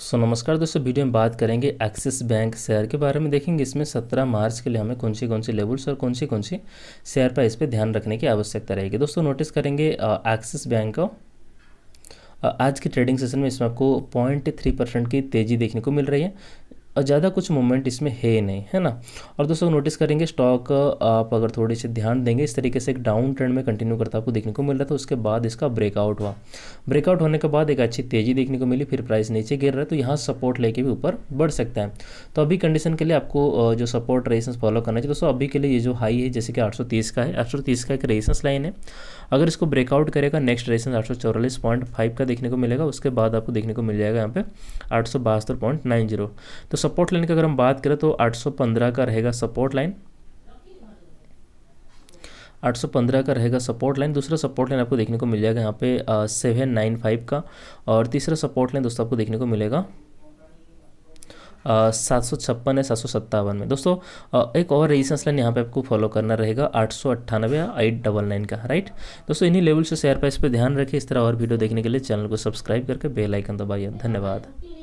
सो so, नमस्कार दोस्तों video में बात करेंगे एक्सिस बैंक शेयर के बारे में देखेंगे इसमें 17 मार्च के लिए हमें कौन सी कौन सी लेवल्स और कौन सी कौन सी शेयर पर इस पर ध्यान रखने की आवश्यकता रहेगी दोस्तों नोटिस करेंगे एक्सिस बैंक का आज के ट्रेडिंग सेशन में इसमें आपको पॉइंट थ्री परसेंट की तेज़ी देखने को मिल रही है और ज़्यादा कुछ मूवमेंट इसमें है नहीं है ना और दोस्तों नोटिस करेंगे स्टॉक आप अगर थोड़े से ध्यान देंगे इस तरीके से एक डाउन ट्रेंड में कंटिन्यू करता आपको देखने को मिल रहा था उसके बाद इसका ब्रेकआउट हुआ ब्रेकआउट होने के बाद एक अच्छी तेज़ी देखने को मिली फिर प्राइस नीचे गिर रहा है तो यहाँ सपोर्ट लेके भी ऊपर बढ़ सकता है तो अभी कंडीशन के लिए आपको जो सपोर्ट रेजिस्टेंस फॉलो करना चाहिए तो दोस्तों अभी के लिए ये जो हाई है जैसे कि आठ का है आठ का एक रेजिस्टेंस लाइन है अगर इसको ब्रेकआउट करेगा नेक्स्ट रेजिस्टेंस आठ का देखने को मिलेगा उसके बाद आपको देखने को मिल जाएगा यहाँ पे आठ तो सपोर्ट लाइन की अगर हम बात करें तो 815 का रहेगा सपोर्ट लाइन 815 का रहेगा सपोर्ट लाइन दूसरा सपोर्ट लाइन आपको देखने को मिल जाएगा यहाँ पे सेवन नाइन फाइव का और तीसरा सपोर्ट लाइन दोस्तों आपको देखने को मिलेगा सात सौ छप्पन या सात सौ सत्तावन में दोस्तों एक और रेजिस्टेंस लाइन यहाँ पे आपको फॉलो करना रहेगा आठ सौ अट्ठानवे या एट डबल नाइन का राइट दोस्तों इन्हीं लेवल से शेयर प्राइस पे ध्यान रखें इस तरह और वीडियो देखने के लिए चैनल को सब्सक्राइब करके बेल आइकन दबाइए धन्यवाद